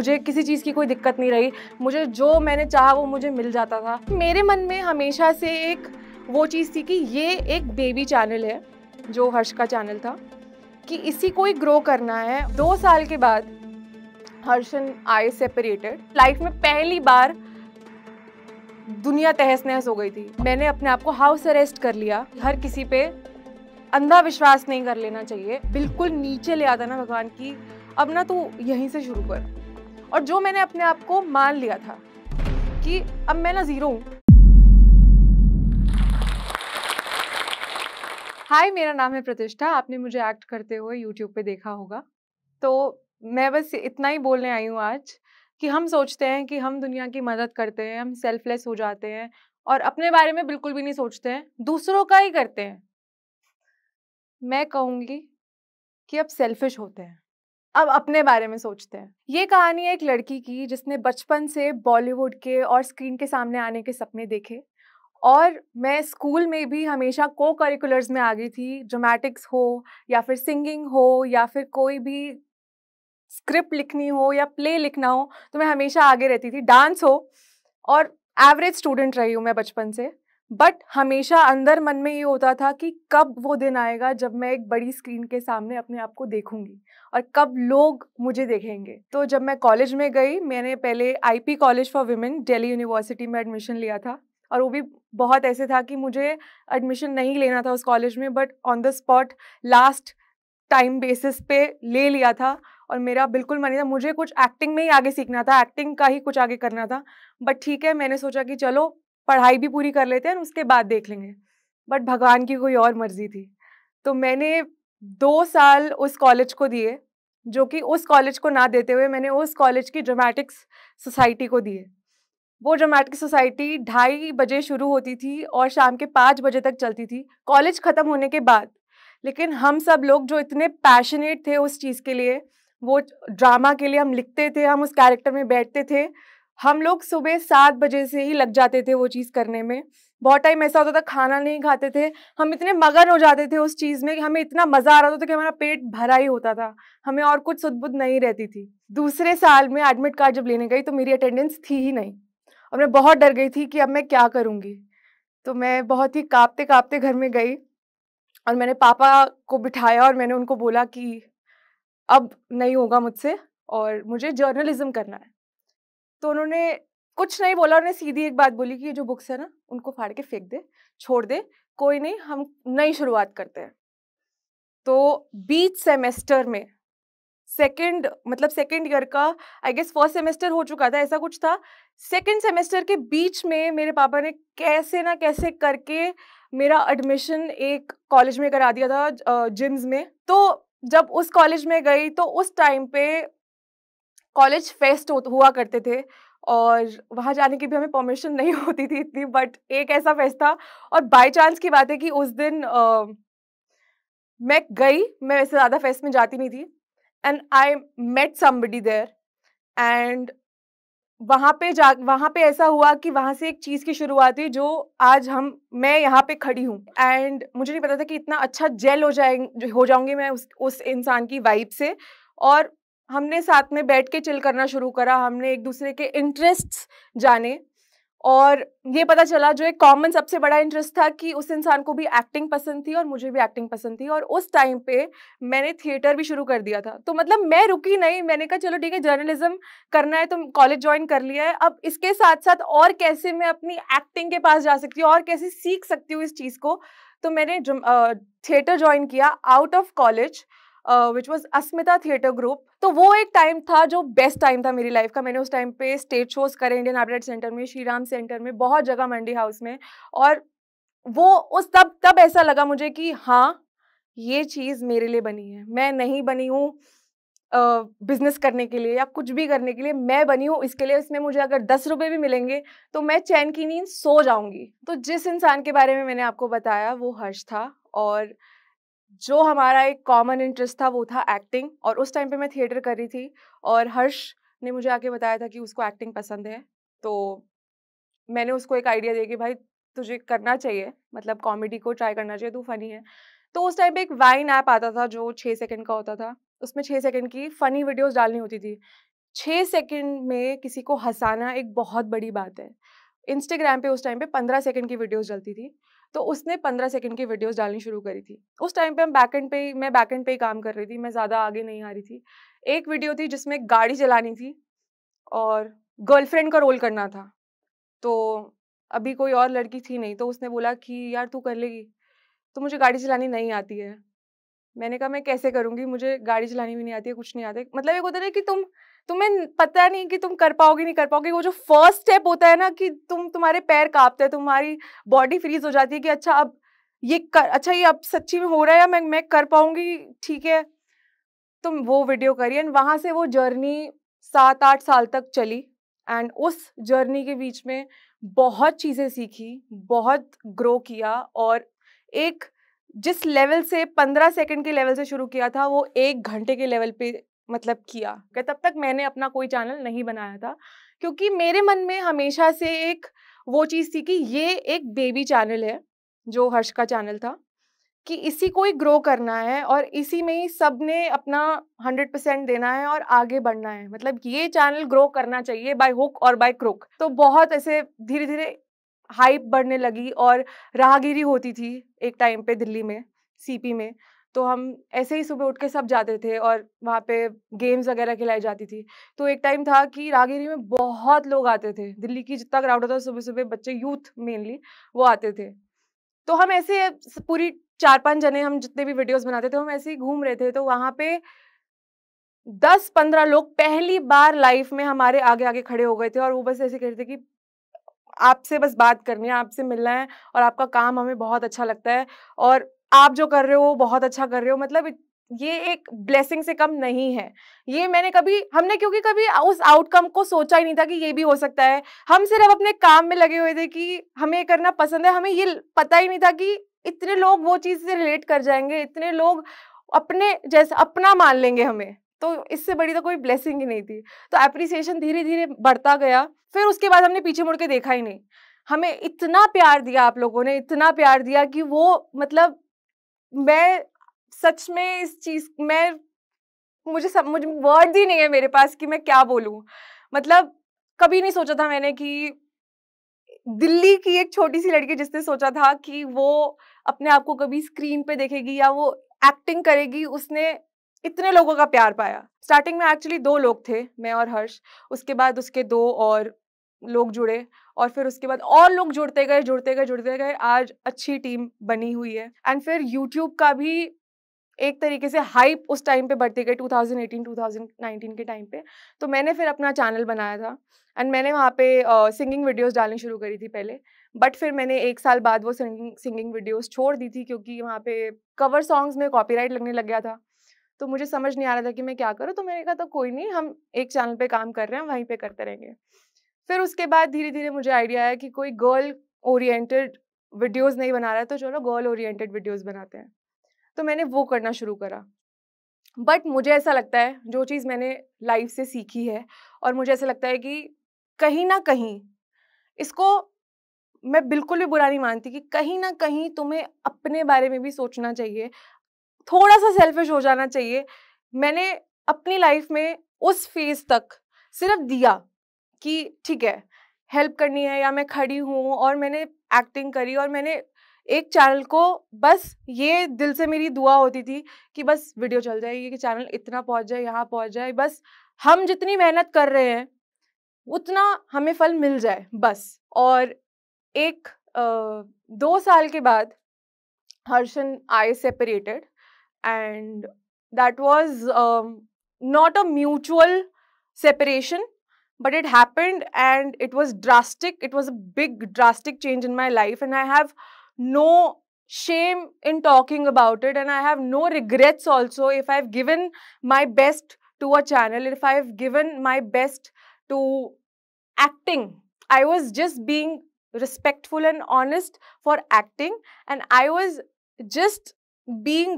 मुझे किसी चीज़ की कोई दिक्कत नहीं रही मुझे जो मैंने चाहा वो मुझे मिल जाता था मेरे मन में हमेशा से एक वो चीज़ थी कि ये एक बेबी चैनल है जो हर्ष का चैनल था कि इसी को ही ग्रो करना है दो साल के बाद हर्षन आई सेपरेटेड लाइफ में पहली बार दुनिया तहस नहस हो गई थी मैंने अपने आप को हाउस अरेस्ट कर लिया हर किसी पे अंधा विश्वास नहीं कर लेना चाहिए बिल्कुल नीचे ले आता ना भगवान की अब ना तो यहीं से शुरू कर और जो मैंने अपने आप को मान लिया था कि अब मैं ना ज़ीरो हूँ हाय मेरा नाम है प्रतिष्ठा आपने मुझे एक्ट करते हुए यूट्यूब पे देखा होगा तो मैं बस इतना ही बोलने आई हूँ आज कि हम सोचते हैं कि हम दुनिया की मदद करते हैं हम सेल्फलेस हो जाते हैं और अपने बारे में बिल्कुल भी नहीं सोचते हैं दूसरों का ही करते हैं मैं कहूँगी कि अब सेल्फिश होते हैं अब अपने बारे में सोचते हैं ये कहानी है एक लड़की की जिसने बचपन से बॉलीवुड के और स्क्रीन के सामने आने के सपने देखे और मैं स्कूल में भी हमेशा को करिकुलर्स में आ गई थी ड्रामेटिक्स हो या फिर सिंगिंग हो या फिर कोई भी स्क्रिप्ट लिखनी हो या प्ले लिखना हो तो मैं हमेशा आगे रहती थी डांस हो और एवरेज स्टूडेंट रही हूँ मैं बचपन से बट हमेशा अंदर मन में ये होता था कि कब वो दिन आएगा जब मैं एक बड़ी स्क्रीन के सामने अपने आप को देखूंगी और कब लोग मुझे देखेंगे तो जब मैं कॉलेज में गई मैंने पहले IP college for women Delhi university में एडमिशन लिया था और वो भी बहुत ऐसे था कि मुझे एडमिशन नहीं लेना था उस कॉलेज में but on the spot last time basis पे ले लिया था और मेरा बिल्कुल मन नहीं था मुझे कुछ एक्टिंग में ही आगे सीखना था एक्टिंग का ही कुछ आगे करना था बट ठीक है मैंने सोचा कि चलो पढ़ाई भी पूरी कर लेते हैं और उसके बाद देख लेंगे बट भगवान की कोई और मर्जी थी तो मैंने दो साल उस कॉलेज को दिए जो कि उस कॉलेज को ना देते हुए मैंने उस कॉलेज की ड्रामेटिक्स सोसाइटी को दिए वो ड्रामेटिक सोसाइटी ढाई बजे शुरू होती थी और शाम के पाँच बजे तक चलती थी कॉलेज ख़त्म होने के बाद लेकिन हम सब लोग जो इतने पैशनेट थे उस चीज़ के लिए वो ड्रामा के लिए हम लिखते थे हम उस कैरेक्टर में बैठते थे हम लोग सुबह सात बजे से ही लग जाते थे वो चीज़ करने में बहुत टाइम ऐसा होता था खाना नहीं खाते थे हम इतने मगन हो जाते थे उस चीज़ में कि हमें इतना मज़ा आ रहा था कि हमारा पेट भरा ही होता था हमें और कुछ सुदबुद नहीं रहती थी दूसरे साल में एडमिट कार्ड जब लेने गई तो मेरी अटेंडेंस थी ही नहीं और मैं बहुत डर गई थी कि अब मैं क्या करूँगी तो मैं बहुत ही काँपते काँपते घर में गई और मैंने पापा को बिठाया और मैंने उनको बोला कि अब नहीं होगा मुझसे और मुझे जर्नलिज़म करना है तो उन्होंने कुछ नहीं बोला उन्होंने सीधी एक बात बोली कि ये जो बुक्स है ना उनको फाड़ के फेंक दे छोड़ दे कोई नहीं हम नई शुरुआत करते हैं तो बीच सेमेस्टर में सेकेंड मतलब सेकेंड ईयर का आई गेस फर्स्ट सेमेस्टर हो चुका था ऐसा कुछ था सेकेंड सेमेस्टर के बीच में मेरे पापा ने कैसे ना कैसे करके मेरा एडमिशन एक कॉलेज में करा दिया था जिम्स में तो जब उस कॉलेज में गई तो उस टाइम पे कॉलेज फेस्ट हुआ करते थे और वहाँ जाने की भी हमें परमिशन नहीं होती थी इतनी बट एक ऐसा फेस्ट था और बाय चांस की बात है कि उस दिन आ, मैं गई मैं वैसे ज़्यादा फेस्ट में जाती नहीं थी and I met somebody there एंड वहाँ पे जा वहाँ पे ऐसा हुआ कि वहाँ से एक चीज़ की शुरुआत हुई जो आज हम मैं यहाँ पे खड़ी हूँ एंड मुझे नहीं पता था कि इतना अच्छा जेल हो जाए हो जाऊँगी मैं उस उस इंसान की वाइब से और हमने साथ में बैठ के चिल करना शुरू करा हमने एक दूसरे के इंटरेस्ट्स जाने और ये पता चला जो एक कॉमन सबसे बड़ा इंटरेस्ट था कि उस इंसान को भी एक्टिंग पसंद थी और मुझे भी एक्टिंग पसंद थी और उस टाइम पे मैंने थिएटर भी शुरू कर दिया था तो मतलब मैं रुकी नहीं मैंने कहा चलो ठीक है जर्नलिज्म करना है तो कॉलेज ज्वाइन कर लिया है अब इसके साथ साथ और कैसे मैं अपनी एक्टिंग के पास जा सकती हूँ और कैसे सीख सकती हूँ इस चीज़ को तो मैंने थिएटर ज्वाइन किया out of college which was Asmita theatre group तो वो एक टाइम था जो बेस्ट टाइम था मेरी लाइफ का मैंने उस टाइम पे स्टेज शोज करे इंडियन आर्ट सेंटर में श्री राम सेंटर में बहुत जगह मंडी हाउस में और वो उस तब तब ऐसा लगा मुझे कि हाँ ये चीज़ मेरे लिए बनी है मैं नहीं बनी हूँ बिजनेस करने के लिए या कुछ भी करने के लिए मैं बनी हूँ इसके लिए इसमें मुझे अगर दस रुपये भी मिलेंगे तो मैं चैन की नींद सो जाऊँगी तो जिस इंसान के बारे में मैंने आपको बताया वो हर्ष था और जो हमारा एक कॉमन इंटरेस्ट था वो था एक्टिंग और उस टाइम पे मैं थिएटर कर रही थी और हर्ष ने मुझे आके बताया था कि उसको एक्टिंग पसंद है तो मैंने उसको एक आइडिया दिया कि भाई तुझे करना चाहिए मतलब कॉमेडी को ट्राई करना चाहिए तू फनी है तो उस टाइम पे एक वाइन ऐप आता था जो छः सेकंड का होता था उसमें छः सेकंड की फ़नी वीडियोस डालनी होती थी छः सेकंड में किसी को हंसाना एक बहुत बड़ी बात है इंस्टाग्राम पे उस टाइम पे पंद्रह सेकंड की वीडियोस डलती थी तो उसने पंद्रह सेकंड की वीडियोस डालनी शुरू करी थी उस टाइम पे हम बैक एंड पे मैं बैक एंड पे ही काम कर रही थी मैं ज़्यादा आगे नहीं आ रही थी एक वीडियो थी जिसमें गाड़ी चलानी थी और गर्लफ्रेंड का रोल करना था तो अभी कोई और लड़की थी नहीं तो उसने बोला कि यार तू कर लेगी तो मुझे गाड़ी चलानी नहीं आती है मैंने कहा मैं कैसे करूँगी मुझे गाड़ी चलानी भी नहीं आती है कुछ नहीं आता मतलब एक होता है कि तुम तुम्हें पता नहीं कि तुम कर पाओगे नहीं कर पाओगे वो जो फर्स्ट स्टेप होता है ना कि तुम तुम्हारे पैर कांपते हैं तुम्हारी बॉडी फ्रीज हो जाती है कि अच्छा अब ये कर अच्छा ये अब सच्ची में हो रहा है या मैं मैं कर पाऊंगी ठीक है तुम वो वीडियो करिए एंड वहाँ से वो जर्नी सात आठ साल तक चली एंड उस जर्नी के बीच में बहुत चीज़ें सीखी बहुत ग्रो किया और एक जिस लेवल से पंद्रह सेकंड के लेवल से शुरू किया था वो एक घंटे के लेवल पे मतलब किया कि तब तक मैंने अपना कोई चैनल नहीं बनाया था क्योंकि मेरे मन में हमेशा से एक वो चीज़ थी कि ये एक बेबी चैनल है जो हर्ष का चैनल था कि इसी को ही ग्रो करना है और इसी में ही सब ने अपना हंड्रेड परसेंट देना है और आगे बढ़ना है मतलब ये चैनल ग्रो करना चाहिए बाय हुक और बाय क्रुक तो बहुत ऐसे धीरे धीरे हाइप बढ़ने लगी और राहगीरी होती थी एक टाइम पे दिल्ली में सीपी में तो हम ऐसे ही सुबह उठ के सब जाते थे और वहाँ पे गेम्स वगैरह खिलाई जाती थी तो एक टाइम था कि रागिरी में बहुत लोग आते थे दिल्ली की जितना क्राउड होता था सुबह सुबह बच्चे यूथ मेनली वो आते थे तो हम ऐसे पूरी चार पांच जने हम जितने भी वीडियोस बनाते थे हम ऐसे ही घूम रहे थे तो वहाँ पे दस पंद्रह लोग पहली बार लाइफ में हमारे आगे आगे खड़े हो गए थे और वो बस ऐसे कह रहे थे कि आपसे बस बात करनी है आपसे मिलना है और आपका काम हमें बहुत अच्छा लगता है और आप जो कर रहे हो बहुत अच्छा कर रहे हो मतलब ये एक ब्लेसिंग से कम नहीं है ये मैंने कभी हमने क्योंकि कभी उस आउटकम को सोचा ही नहीं था कि ये भी हो सकता है हम सिर्फ अपने काम में लगे हुए थे कि हमें करना पसंद है हमें ये पता ही नहीं था कि इतने लोग वो चीज़ से रिलेट कर जाएंगे इतने लोग अपने जैसे अपना मान लेंगे हमें तो इससे बड़ी तो कोई ब्लेसिंग ही नहीं थी तो अप्रिसिएशन धीरे धीरे बढ़ता गया फिर उसके बाद हमने पीछे मुड़ के देखा ही नहीं हमें इतना प्यार दिया आप लोगों ने इतना प्यार दिया कि वो मतलब मैं सच में इस चीज मैं मुझे सब मुझे वर्ड ही नहीं है मेरे पास कि मैं क्या बोलूँ मतलब कभी नहीं सोचा था मैंने कि दिल्ली की एक छोटी सी लड़की जिसने सोचा था कि वो अपने आप को कभी स्क्रीन पे देखेगी या वो एक्टिंग करेगी उसने इतने लोगों का प्यार पाया स्टार्टिंग में एक्चुअली दो लोग थे मैं और हर्ष उसके बाद उसके दो और लोग जुड़े और फिर उसके बाद और लोग जुड़ते गए जुड़ते गए जुड़ते गए आज अच्छी टीम बनी हुई है एंड फिर यूट्यूब का भी एक तरीके से हाइप उस टाइम पे बढ़ती गई 2018 2019 के टाइम पे तो मैंने फिर अपना चैनल बनाया था एंड मैंने वहाँ पे सिंगिंग uh, वीडियोस डालनी शुरू करी थी पहले बट फिर मैंने एक साल बाद वो सिंगिंग सिंगिंग वीडियोस छोड़ दी थी क्योंकि वहाँ पे कवर सॉन्ग्स में कॉपीराइट लगने लग गया था तो मुझे समझ नहीं आ रहा था कि मैं क्या करूँ तो मैंने कहा तो कोई नहीं हम एक चैनल पर काम कर रहे हैं वहीं पर करते रहेंगे फिर उसके बाद धीरे धीरे मुझे आइडिया आया कि कोई गर्ल ओरिएंटेड वीडियोस नहीं बना रहा है तो चलो गर्ल ओरिएंटेड वीडियोस बनाते हैं तो मैंने वो करना शुरू करा बट मुझे ऐसा लगता है जो चीज़ मैंने लाइफ से सीखी है और मुझे ऐसा लगता है कि कहीं ना कहीं इसको मैं बिल्कुल भी बुरा नहीं मानती कि कहीं ना कहीं तुम्हें अपने बारे में भी सोचना चाहिए थोड़ा सा सेल्फिश हो जाना चाहिए मैंने अपनी लाइफ में उस फेज तक सिर्फ दिया कि ठीक है हेल्प करनी है या मैं खड़ी हूँ और मैंने एक्टिंग करी और मैंने एक चैनल को बस ये दिल से मेरी दुआ होती थी कि बस वीडियो चल जाएगी कि चैनल इतना पहुँच जाए यहाँ पहुँच जाए बस हम जितनी मेहनत कर रहे हैं उतना हमें फल मिल जाए बस और एक आ, दो साल के बाद Harshan I separated and that was not a mutual separation but it happened and it was drastic it was a big drastic change in my life and i have no shame in talking about it and i have no regrets also if i've given my best to a channel if i've given my best to acting i was just being respectful and honest for acting and i was just being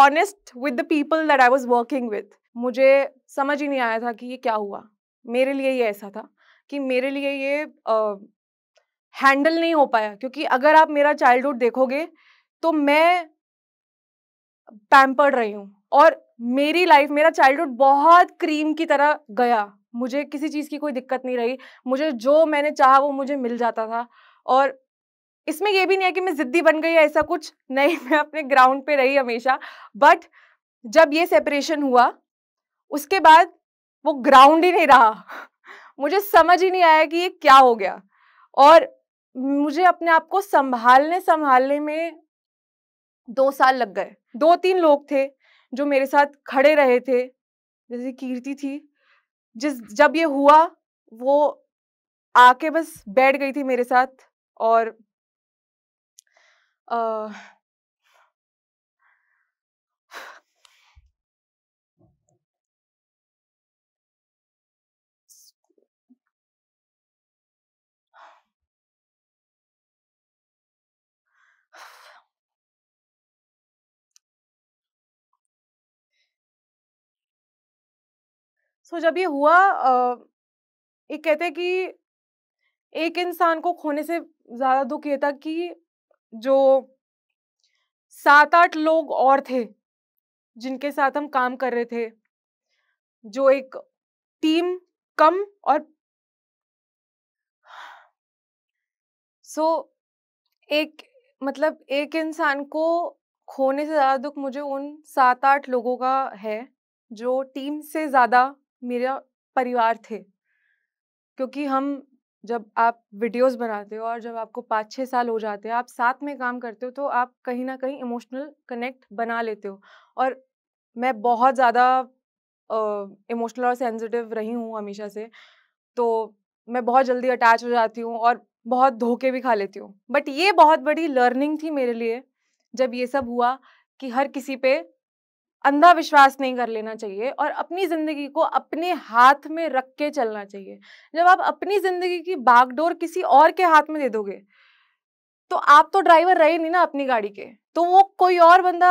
honest with the people that i was working with मुझे समझ ही नहीं आया था कि ये क्या हुआ मेरे लिए ये ऐसा था कि मेरे लिए ये हैंडल नहीं हो पाया क्योंकि अगर आप मेरा चाइल्डहुड देखोगे तो मैं पैम्पर्ड रही हूँ और मेरी लाइफ मेरा चाइल्डहुड बहुत क्रीम की तरह गया मुझे किसी चीज़ की कोई दिक्कत नहीं रही मुझे जो मैंने चाहा वो मुझे मिल जाता था और इसमें यह भी नहीं है कि मैं ज़िद्दी बन गई ऐसा कुछ नहीं मैं अपने ग्राउंड पे रही हमेशा बट जब ये सेपरेशन हुआ उसके बाद वो ग्राउंड ही नहीं रहा मुझे समझ ही नहीं आया कि ये क्या हो गया और मुझे अपने आप को संभालने संभालने में दो साल लग गए दो तीन लोग थे जो मेरे साथ खड़े रहे थे जैसे कीर्ति थी जिस जब ये हुआ वो आके बस बैठ गई थी मेरे साथ और आ, सो जब ये हुआ एक कहते कि एक इंसान को खोने से ज़्यादा दुख ये था कि जो सात आठ लोग और थे जिनके साथ हम काम कर रहे थे जो एक टीम कम और सो so, एक मतलब एक इंसान को खोने से ज़्यादा दुख मुझे उन सात आठ लोगों का है जो टीम से ज़्यादा मेरा परिवार थे क्योंकि हम जब आप वीडियोस बनाते हो और जब आपको पाँच छः साल हो जाते हैं आप साथ में काम करते हो तो आप कहीं ना कहीं इमोशनल कनेक्ट बना लेते हो और मैं बहुत ज़्यादा इमोशनल और सेंसिटिव रही हूँ हमेशा से तो मैं बहुत जल्दी अटैच हो जाती हूँ और बहुत धोखे भी खा लेती हूँ बट ये बहुत बड़ी लर्निंग थी मेरे लिए जब ये सब हुआ कि हर किसी पे अंधा विश्वास नहीं कर लेना चाहिए और अपनी ज़िंदगी को अपने हाथ में रख के चलना चाहिए जब आप अपनी ज़िंदगी की बागडोर किसी और के हाथ में दे दोगे तो आप तो ड्राइवर रहे नहीं ना अपनी गाड़ी के तो वो कोई और बंदा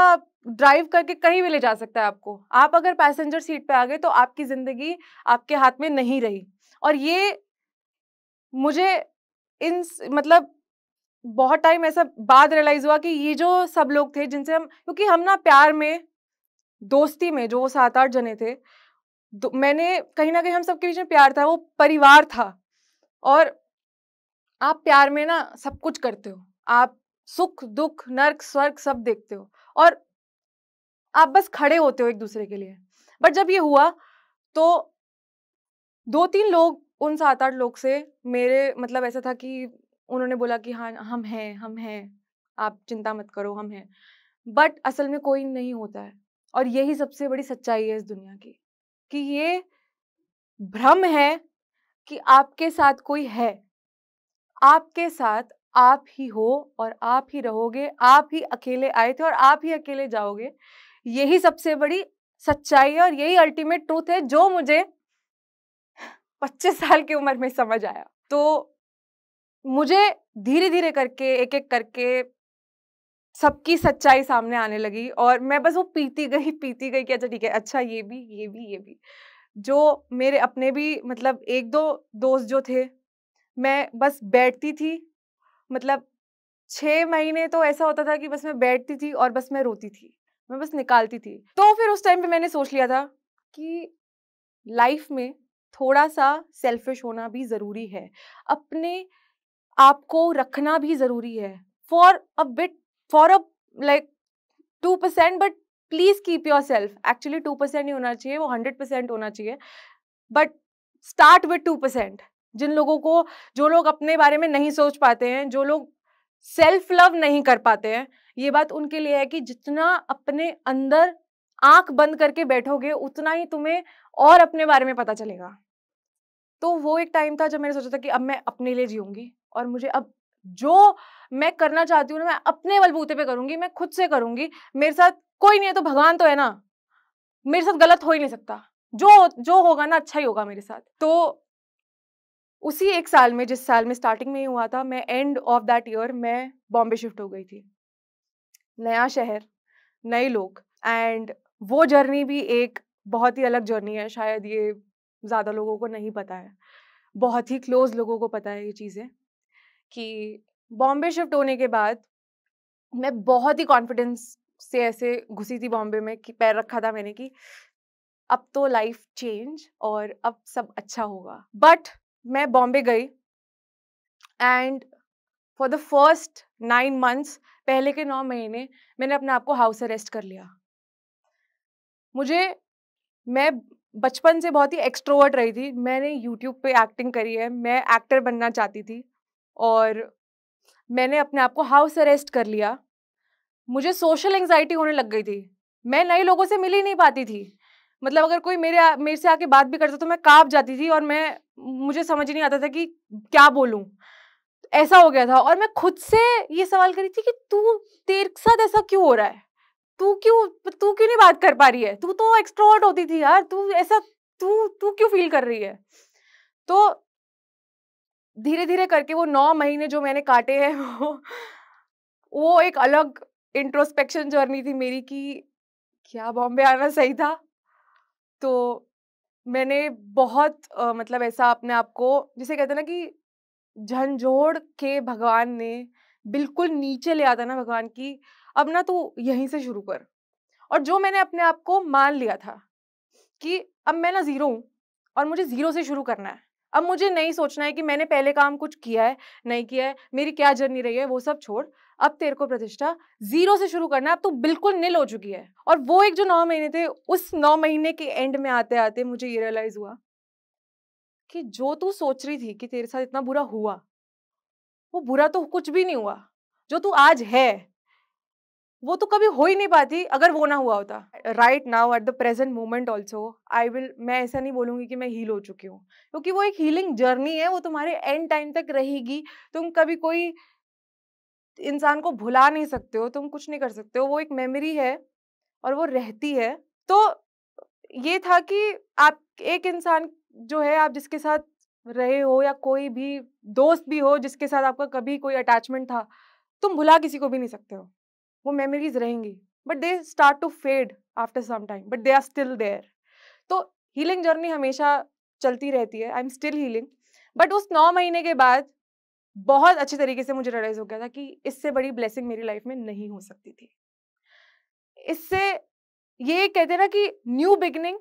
ड्राइव करके कहीं भी ले जा सकता है आपको आप अगर पैसेंजर सीट पे आ गए तो आपकी ज़िंदगी आपके हाथ में नहीं रही और ये मुझे इन मतलब बहुत टाइम ऐसा बाद रियलाइज़ हुआ कि ये जो सब लोग थे जिनसे हम क्योंकि हम ना प्यार में दोस्ती में जो वो सात आठ जने थे मैंने कहीं ना कहीं हम सबके बीच में प्यार था वो परिवार था और आप प्यार में ना सब कुछ करते हो आप सुख दुख नर्क स्वर्ग सब देखते हो और आप बस खड़े होते हो एक दूसरे के लिए बट जब ये हुआ तो दो तीन लोग उन सात आठ लोग से मेरे मतलब ऐसा था कि उन्होंने बोला कि हाँ हम हैं हम हैं आप चिंता मत करो हम हैं बट असल में कोई नहीं होता है और यही सबसे बड़ी सच्चाई है इस दुनिया की कि ये भ्रम है कि आपके साथ कोई है आपके साथ आप ही हो और आप ही रहोगे आप ही अकेले आए थे और आप ही अकेले जाओगे यही सबसे बड़ी सच्चाई है और यही अल्टीमेट ट्रूथ है जो मुझे 25 साल की उम्र में समझ आया तो मुझे धीरे धीरे करके एक एक करके सबकी सच्चाई सामने आने लगी और मैं बस वो पीती गई पीती गई कि अच्छा ठीक है अच्छा ये भी ये भी ये भी जो मेरे अपने भी मतलब एक दो दोस्त जो थे मैं बस बैठती थी मतलब छः महीने तो ऐसा होता था कि बस मैं बैठती थी और बस मैं रोती थी मैं बस निकालती थी तो फिर उस टाइम पे मैंने सोच लिया था कि लाइफ में थोड़ा सा सेल्फिश होना भी ज़रूरी है अपने आप को रखना भी ज़रूरी है for a bit for a like two percent but please keep yourself actually two percent ही होना चाहिए वो हंड्रेड परसेंट होना चाहिए but start with two percent जिन लोगों को जो लोग अपने बारे में नहीं सोच पाते हैं जो लोग सेल्फ लव नहीं कर पाते हैं ये बात उनके लिए है कि जितना अपने अंदर आंख बंद करके बैठोगे उतना ही तुम्हें और अपने बारे में पता चलेगा तो वो एक टाइम था जब मैंने सोचा था कि अब मैं अपने लिए जीऊंगी और मुझे अब जो मैं करना चाहती हूँ ना मैं अपने बलबूते पे करूंगी मैं खुद से करूंगी मेरे साथ कोई नहीं है तो भगवान तो है ना मेरे साथ गलत हो ही नहीं सकता जो जो होगा ना अच्छा ही होगा मेरे साथ तो उसी एक साल में जिस साल में स्टार्टिंग में ही हुआ था मैं एंड ऑफ दैट ईयर मैं बॉम्बे शिफ्ट हो गई थी नया शहर नए लोग एंड वो जर्नी भी एक बहुत ही अलग जर्नी है शायद ये ज़्यादा लोगों को नहीं पता है बहुत ही क्लोज लोगों को पता है ये चीज़ें कि बॉम्बे शिफ्ट होने के बाद मैं बहुत ही कॉन्फिडेंस से ऐसे घुसी थी बॉम्बे में कि पैर रखा था मैंने कि अब तो लाइफ चेंज और अब सब अच्छा होगा बट मैं बॉम्बे गई and for the first nine months पहले के नौ महीने मैंने अपने आप को हाउस अरेस्ट कर लिया मुझे मैं बचपन से बहुत ही एक्सट्रोवर्ट रही थी मैंने यूट्यूब पे एक्टिंग करी है मैं एक्टर बनना चाहती थी और मैंने अपने आप को हाउस अरेस्ट कर लिया मुझे सोशल एंग्जाइटी होने लग गई थी मैं नए लोगों से मिल ही नहीं पाती थी मतलब अगर कोई मेरे मेरे से आके बात भी करता तो मैं काँप जाती थी और मैं मुझे समझ नहीं आता था कि क्या बोलूँ ऐसा हो गया था और मैं खुद से ये सवाल करी थी कि तू तेरे साथ ऐसा क्यों हो रहा है तू क्यों तू क्यों नहीं बात कर पा रही है तू तो एक्सट्रोवर्ट होती थी यार तू ऐसा तू तू क्यों फील कर रही है तो धीरे धीरे करके वो नौ महीने जो मैंने काटे हैं वो वो एक अलग इंट्रोस्पेक्शन जर्नी थी मेरी कि क्या बॉम्बे आना सही था तो मैंने बहुत आ, मतलब ऐसा अपने आप को जिसे कहते हैं ना कि झंझोड़ के भगवान ने बिल्कुल नीचे ले आता ना भगवान की अब ना तू यहीं से शुरू कर और जो मैंने अपने आप को मान लिया था कि अब मैं ना ज़ीरो हूँ और मुझे ज़ीरो से शुरू करना है अब मुझे नहीं सोचना है कि मैंने पहले काम कुछ किया है नहीं किया है मेरी क्या जर्नी रही है वो सब छोड़ अब तेरे को प्रतिष्ठा जीरो से शुरू करना है अब तो बिल्कुल निल हो चुकी है और वो एक जो नौ महीने थे उस नौ महीने के एंड में आते आते मुझे ये रियलाइज हुआ कि जो तू सोच रही थी कि तेरे साथ इतना बुरा हुआ वो बुरा तो कुछ भी नहीं हुआ जो तू आज है वो तो कभी हो ही नहीं पाती अगर वो ना हुआ होता right now at the present moment also I will मैं ऐसा नहीं बोलूंगी कि मैं हील हो चुकी हूँ क्योंकि वो एक हीलिंग जर्नी है वो तुम्हारे एंड टाइम तक रहेगी तुम कभी कोई इंसान को भुला नहीं सकते हो तुम कुछ नहीं कर सकते हो वो एक मेमोरी है और वो रहती है तो ये था कि आप एक इंसान जो है आप जिसके साथ रहे हो या कोई भी दोस्त भी हो जिसके साथ आपका कभी कोई अटैचमेंट था तुम भुला किसी को भी नहीं सकते हो वो मेमोरीज रहेंगी but they start to fade after some time but they are still there तो हीलिंग जर्नी हमेशा चलती रहती है I am still healing but उस नौ महीने के बाद बहुत अच्छे तरीके से मुझे रियलाइज हो गया था कि इससे बड़ी ब्लेसिंग मेरी लाइफ में नहीं हो सकती थी इससे ये कहते ना कि न्यू बिगनिंग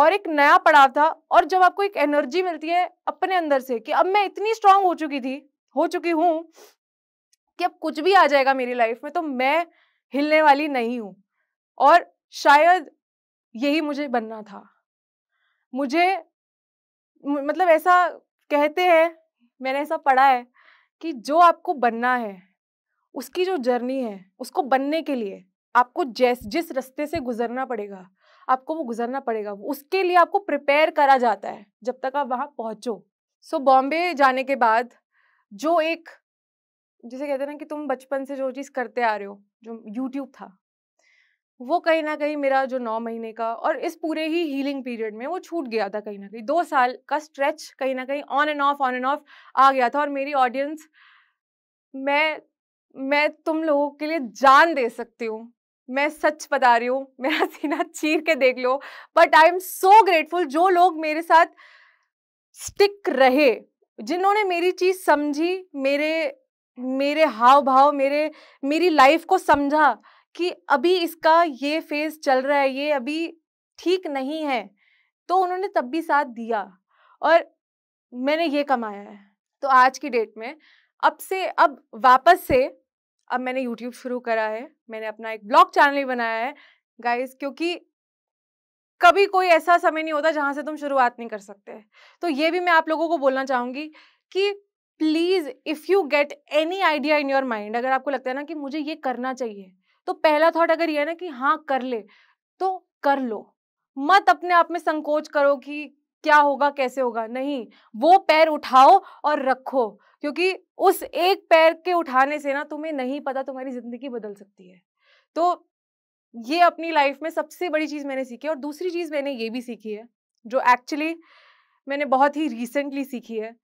और एक नया पड़ाव था और जब आपको एक एनर्जी मिलती है अपने अंदर से कि अब मैं इतनी स्ट्रांग हो चुकी थी हो चुकी हूँ कि अब कुछ भी आ जाएगा मेरी लाइफ में तो मैं हिलने वाली नहीं हूँ और शायद यही मुझे बनना था मुझे मतलब ऐसा कहते हैं मैंने ऐसा पढ़ा है कि जो आपको बनना है उसकी जो जर्नी है उसको बनने के लिए आपको जैस जिस रास्ते से गुजरना पड़ेगा आपको वो गुजरना पड़ेगा उसके लिए आपको प्रिपेयर करा जाता है जब तक आप वहाँ पहुँचो सो so, बॉम्बे जाने के बाद जो एक जिसे कहते हैं ना कि तुम बचपन से जो चीज़ करते आ रहे हो जो यूट्यूब था वो कहीं ना कहीं मेरा जो नौ महीने का और इस पूरे ही हीलिंग पीरियड में वो छूट गया था कहीं ना कहीं दो साल का स्ट्रेच कहीं ना कहीं on and off on and off आ गया था और मेरी ऑडियंस मैं मैं तुम लोगों के लिए जान दे सकती हूँ मैं सच बता रही हूँ मेरा सीना चीर के देख लो but I am so grateful जो लोग मेरे साथ स्टिक रहे जिन्होंने मेरी चीज़ समझी मेरे मेरे हाव भाव मेरे मेरी लाइफ को समझा कि अभी इसका ये फेज चल रहा है ये अभी ठीक नहीं है तो उन्होंने तब भी साथ दिया और मैंने ये कमाया है तो आज की डेट में अब से अब वापस से अब मैंने यूट्यूब शुरू करा है मैंने अपना एक ब्लॉग चैनल बनाया है गाइस क्योंकि कभी कोई ऐसा समय नहीं होता जहाँ से तुम शुरुआत नहीं कर सकते तो ये भी मैं आप लोगों को बोलना चाहूँगी कि please if you get any idea in your mind अगर आपको लगता है ना कि मुझे ये करना चाहिए तो पहला थॉट अगर ये है ना कि हाँ कर ले तो कर लो मत अपने आप में संकोच करो कि क्या होगा कैसे होगा नहीं वो पैर उठाओ और रखो क्योंकि उस एक पैर के उठाने से ना तुम्हें नहीं पता तुम्हारी जिंदगी बदल सकती है तो ये अपनी लाइफ में सबसे बड़ी चीज़ मैंने सीखी है और दूसरी चीज़ मैंने ये भी सीखी है जो एक्चुअली मैंने बहुत ही रिसेंटली सीखी है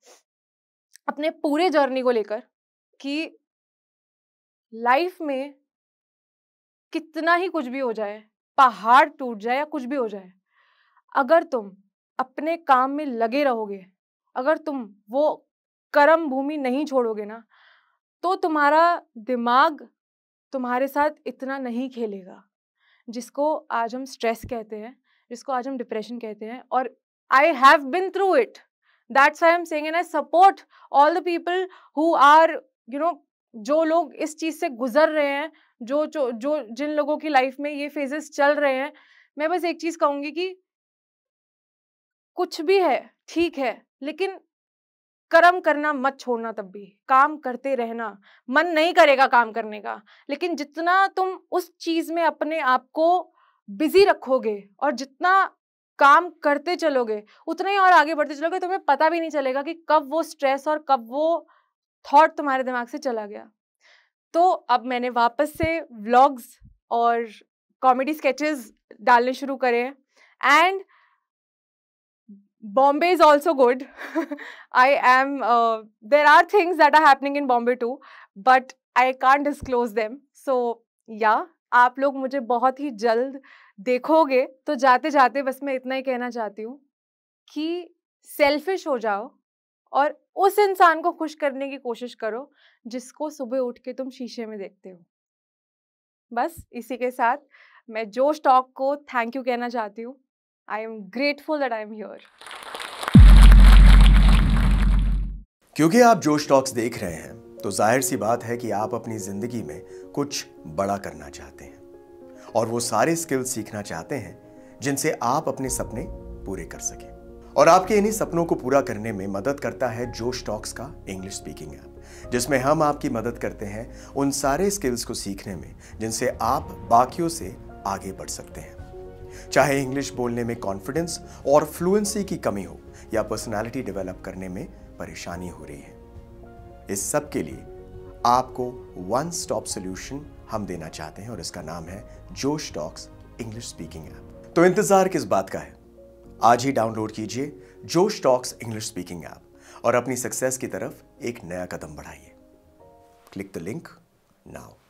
अपने पूरे जर्नी को लेकर कि लाइफ में कितना ही कुछ भी हो जाए पहाड़ टूट जाए या कुछ भी हो जाए अगर तुम अपने काम में लगे रहोगे अगर तुम वो कर्म भूमि नहीं छोड़ोगे ना तो तुम्हारा दिमाग तुम्हारे साथ इतना नहीं खेलेगा जिसको आज हम स्ट्रेस कहते हैं जिसको आज हम डिप्रेशन कहते हैं और I have been through it that's I am saying and I support all the people who are you know जो लोग इस चीज़ से गुजर रहे हैं जो जो जो जिन लोगों की लाइफ में ये फेजेस चल रहे हैं मैं बस एक चीज़ कहूँगी कि कुछ भी है ठीक है लेकिन कर्म करना मत छोड़ना तब भी काम करते रहना मन नहीं करेगा काम करने का लेकिन जितना तुम उस चीज़ में अपने आप को बिजी रखोगे और जितना काम करते चलोगे उतना ही और आगे बढ़ते चलोगे तुम्हें पता भी नहीं चलेगा कि कब वो स्ट्रेस और कब वो थॉट तुम्हारे दिमाग से चला गया तो अब मैंने वापस से व्लॉग्स और कॉमेडी स्केचेस डालने शुरू करे and Bombay is also good I am there are things that are happening in Bombay too but I can't disclose them so या आप लोग मुझे बहुत ही जल्द देखोगे तो जाते जाते बस मैं इतना ही कहना चाहती हूँ कि सेल्फिश हो जाओ और उस इंसान को खुश करने की कोशिश करो जिसको सुबह उठ के तुम शीशे में देखते हो बस इसी के साथ मैं जोश टॉक को थैंक यू कहना चाहती हूँ I am grateful that I am here क्योंकि आप जोश टॉक्स देख रहे हैं तो जाहिर सी बात है कि आप अपनी ज़िंदगी में कुछ बड़ा करना चाहते हैं और वो सारे स्किल्स सीखना चाहते हैं जिनसे आप अपने सपने पूरे कर सकें और आपके इन्हीं सपनों को पूरा करने में मदद करता है जो स्टॉक्स का इंग्लिश स्पीकिंग ऐप जिसमें हम आपकी मदद करते हैं उन सारे स्किल्स को सीखने में जिनसे आप बाकियों से आगे बढ़ सकते हैं चाहे इंग्लिश बोलने में कॉन्फिडेंस और फ्लुएंसी की कमी हो या पर्सनालिटी डेवलप करने में परेशानी हो रही है इस सब के लिए आपको वन स्टॉप सोल्यूशन हम देना चाहते हैं और इसका नाम है जोश टॉक्स इंग्लिश स्पीकिंग ऐप तो इंतजार किस बात का है आज ही डाउनलोड कीजिए जोश टॉक्स इंग्लिश स्पीकिंग ऐप और अपनी सक्सेस की तरफ एक नया कदम बढ़ाइए क्लिक द लिंक नाउ